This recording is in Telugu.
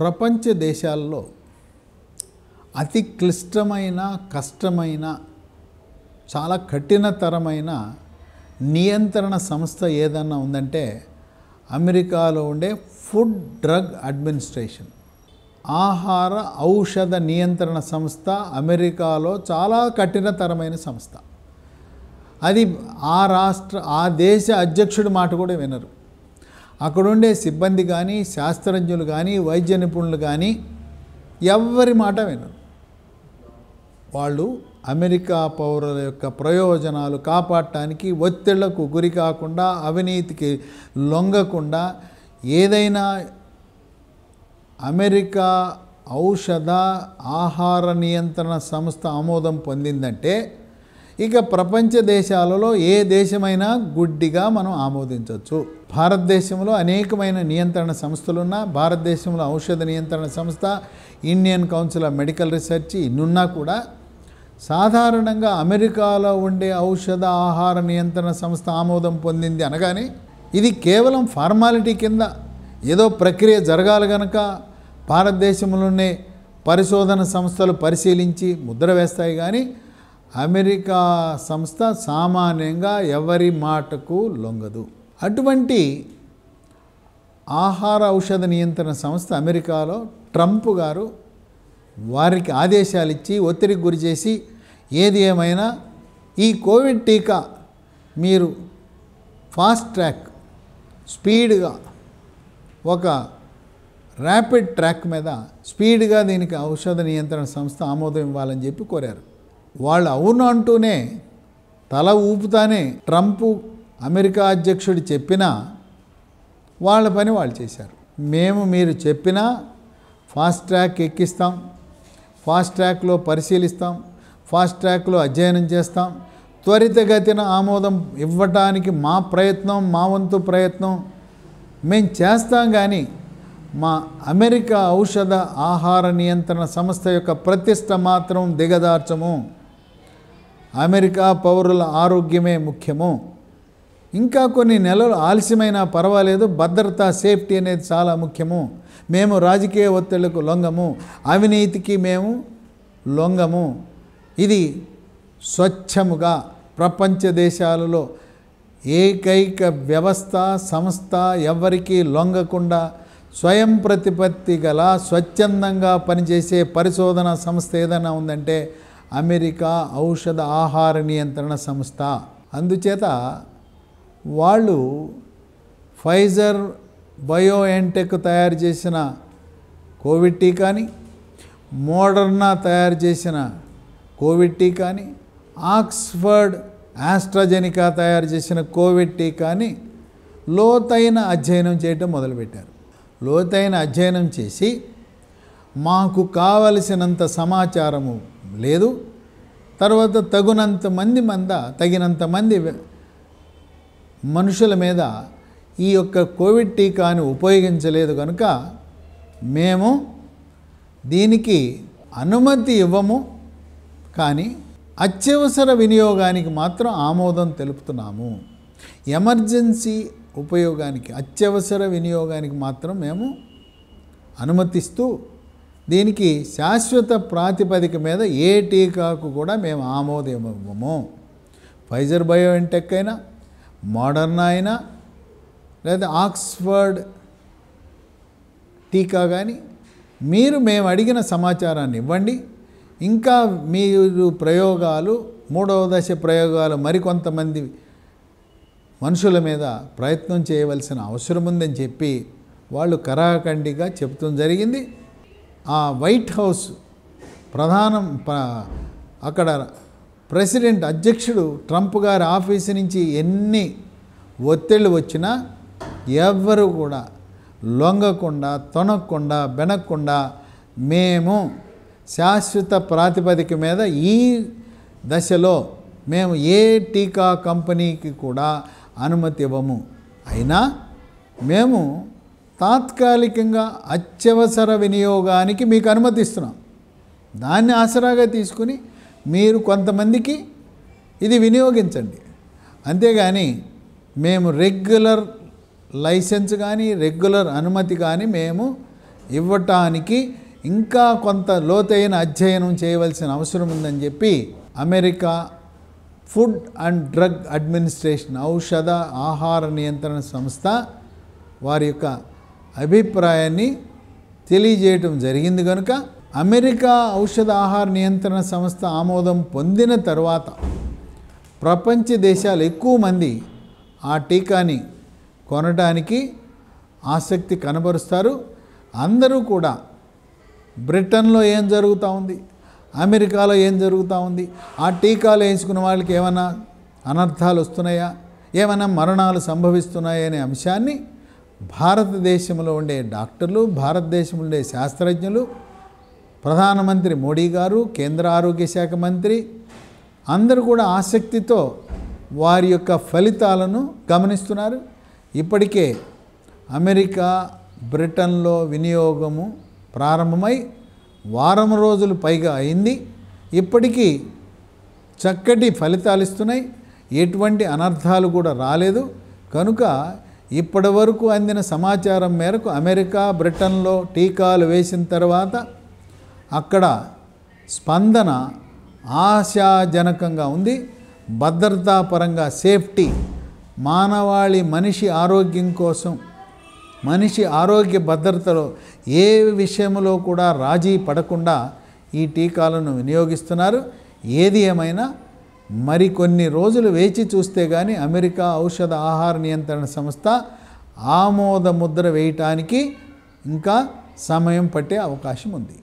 ప్రపంచ దేశాల్లో అతి క్లిష్టమైన కష్టమైన చాలా కఠినతరమైన నియంత్రణ సంస్థ ఏదన్నా ఉందంటే అమెరికాలో ఉండే ఫుడ్ డ్రగ్ అడ్మినిస్ట్రేషన్ ఆహార ఔషధ నియంత్రణ సంస్థ అమెరికాలో చాలా కఠినతరమైన సంస్థ అది ఆ రాష్ట్ర ఆ దేశ అధ్యక్షుడి మాట కూడా వినరు అక్కడుండే సిబ్బంది కానీ శాస్త్రజ్ఞులు కానీ వైద్య నిపుణులు కానీ ఎవరి మాట వినరు వాళ్ళు అమెరికా పౌరుల యొక్క ప్రయోజనాలు కాపాడటానికి ఒత్తిళ్లకు గురి కాకుండా అవినీతికి లొంగకుండా ఏదైనా అమెరికా ఔషధ ఆహార నియంత్రణ సంస్థ ఆమోదం పొందిందంటే ఇక ప్రపంచ దేశాలలో ఏ దేశమైనా గుడ్డిగా మనం ఆమోదించవచ్చు భారతదేశంలో అనేకమైన నియంత్రణ సంస్థలున్నా భారతదేశంలో ఔషధ నియంత్రణ సంస్థ Indian Council of Medical Research ఇన్నున్నా కూడా సాధారణంగా అమెరికాలో ఉండే ఔషధ ఆహార నియంత్రణ సంస్థ ఆమోదం పొందింది అనగానే ఇది కేవలం ఫార్మాలిటీ కింద ఏదో ప్రక్రియ జరగాలి కనుక భారతదేశంలోనే పరిశోధన సంస్థలు పరిశీలించి ముద్ర వేస్తాయి కానీ అమెరికా సంస్థ సామాన్యంగా ఎవరి మాటకు లొంగదు అటువంటి ఆహార ఔషధ నియంత్రణ సంస్థ అమెరికాలో ట్రంప్ గారు వారికి ఆదేశాలు ఇచ్చి ఒత్తిడికి గురి చేసి ఏది ఏమైనా ఈ కోవిడ్ టీకా మీరు ఫాస్ట్ ట్రాక్ స్పీడ్గా ఒక ర్యాపిడ్ ట్రాక్ మీద స్పీడ్గా దీనికి ఔషధ నియంత్రణ సంస్థ ఆమోదం ఇవ్వాలని చెప్పి కోరారు వాళ్ళు అవును అంటూనే తల ఊపుతానే ట్రంప్ అమెరికా అధ్యక్షుడు చెప్పినా వాళ్ళ పని వాళ్ళు చేశారు మేము మీరు చెప్పినా ఫాస్ట్ ట్రాక్ ఎక్కిస్తాం ఫాస్ట్ ట్రాక్లో పరిశీలిస్తాం ఫాస్ట్ ట్రాక్లో అధ్యయనం చేస్తాం త్వరితగతిన ఆమోదం ఇవ్వటానికి మా ప్రయత్నం మా వంతు ప్రయత్నం మేము చేస్తాం కానీ మా అమెరికా ఔషధ ఆహార నియంత్రణ సంస్థ యొక్క ప్రతిష్ట మాత్రం దిగదార్చము అమెరికా పౌరుల ఆరోగ్యమే ముఖ్యము ఇంకా కొన్ని నెలలు ఆలస్యమైనా పర్వాలేదు భద్రత సేఫ్టీ అనేది చాలా ముఖ్యము మేము రాజకీయ ఒత్తిళ్లకు లొంగము అవినీతికి మేము లొంగము ఇది స్వచ్ఛముగా ప్రపంచ దేశాలలో ఏకైక వ్యవస్థ సంస్థ ఎవరికీ లొంగకుండా స్వయం ప్రతిపత్తి గల స్వచ్ఛందంగా పనిచేసే పరిశోధన సంస్థ ఏదైనా ఉందంటే అమెరికా ఔషధ ఆహార నియంత్రణ సంస్థ అందుచేత వాళ్ళు ఫైజర్ బయోఎన్టెక్ తయారు చేసిన కోవిడ్ టీకాని మోడర్నా తయారు చేసిన కోవిడ్ టీకాని ఆక్స్ఫర్డ్ ఆస్ట్రాజెనికా తయారు చేసిన కోవిడ్ టీకాని లోతైన అధ్యయనం చేయటం మొదలుపెట్టారు లోతైన అధ్యయనం చేసి మాకు కావలసినంత సమాచారము లేదు తర్వాత తగునంత మంది మంద తగినంత మంది మనుషుల మీద ఈ యొక్క కోవిడ్ టీకాని ఉపయోగించలేదు కనుక మేము దీనికి అనుమతి ఇవ్వము కానీ అత్యవసర వినియోగానికి మాత్రం ఆమోదం తెలుపుతున్నాము ఎమర్జెన్సీ ఉపయోగానికి అత్యవసర వినియోగానికి మాత్రం మేము అనుమతిస్తూ దీనికి శాశ్వత ప్రాతిపదిక మీద ఏ టీకాకు కూడా మేము ఆమోదివ్వము ఫైజర్ బయోఎంటెక్ అయినా మోడర్నా అయినా లేదా ఆక్స్ఫర్డ్ టీకా కానీ మీరు మేము అడిగిన సమాచారాన్ని ఇవ్వండి ఇంకా మీరు ప్రయోగాలు మూడవ దశ ప్రయోగాలు మరికొంతమంది మనుషుల మీద ప్రయత్నం చేయవలసిన అవసరం ఉందని చెప్పి వాళ్ళు కరాఖండిగా చెబుతూ జరిగింది ఆ వైట్ హౌస్ ప్రధానం అక్కడ ప్రెసిడెంట్ అధ్యక్షుడు ట్రంప్ గారి ఆఫీసు నుంచి ఎన్ని ఒత్తిళ్ళు వచ్చినా ఎవరు కూడా లొంగకుండా తొనక్కుండా బెనక్కుండా మేము శాశ్వత ప్రాతిపదిక మీద ఈ దశలో మేము ఏ టీకా కంపెనీకి కూడా అనుమతి ఇవ్వము అయినా మేము తాత్కాలికంగా అత్యవసర వినియోగానికి మీకు అనుమతిస్తున్నాం దాన్ని ఆసరాగా తీసుకుని మీరు కొంతమందికి ఇది వినియోగించండి అంతేగాని మేము రెగ్యులర్ లైసెన్స్ కానీ రెగ్యులర్ అనుమతి కానీ మేము ఇవ్వటానికి ఇంకా కొంత లోతైన అధ్యయనం చేయవలసిన అవసరం ఉందని చెప్పి America Food and Drug Administration ఔషధ ఆహార నియంత్రణ సంస్థ వారి యొక్క అభిప్రాయాన్ని తెలియజేయటం జరిగింది కనుక అమెరికా ఔషధ ఆహార నియంత్రణ సంస్థ ఆమోదం పొందిన తర్వాత ప్రపంచ దేశాలు ఎక్కువ మంది ఆ టీకాని కొనడానికి ఆసక్తి కనబరుస్తారు అందరూ కూడా బ్రిటన్లో ఏం జరుగుతూ ఉంది అమెరికాలో ఏం జరుగుతూ ఉంది ఆ టీకాలు వేయించుకున్న వాళ్ళకి ఏమైనా అనర్థాలు వస్తున్నాయా ఏమైనా మరణాలు సంభవిస్తున్నాయా అనే అంశాన్ని భారతదేశంలో ఉండే డాక్టర్లు భారతదేశంలో ఉండే శాస్త్రజ్ఞులు ప్రధానమంత్రి మోడీ గారు కేంద్ర ఆరోగ్య శాఖ మంత్రి అందరూ కూడా ఆసక్తితో వారి యొక్క ఫలితాలను గమనిస్తున్నారు ఇప్పటికే అమెరికా బ్రిటన్లో వినియోగము ప్రారంభమై వారం రోజులు పైగా అయింది ఇప్పటికీ చక్కటి ఫలితాలు ఇస్తున్నాయి ఎటువంటి అనర్థాలు కూడా రాలేదు కనుక ఇప్పటి వరకు అందిన సమాచారం మేరకు అమెరికా బ్రిటన్లో టీకాలు వేసిన తర్వాత అక్కడ స్పందన ఆశాజనకంగా ఉంది భద్రతాపరంగా సేఫ్టీ మానవాళి మనిషి ఆరోగ్యం కోసం మనిషి ఆరోగ్య భద్రతలో ఏ విషయంలో కూడా రాజీ పడకుండా ఈ టీకాలను వినియోగిస్తున్నారు ఏది ఏమైనా మరికొన్ని రోజులు వేచి చూస్తే కానీ అమెరికా ఔషధ ఆహార నియంత్రణ సంస్థ ఆమోద ముద్ర వేయటానికి ఇంకా సమయం పట్టే అవకాశం ఉంది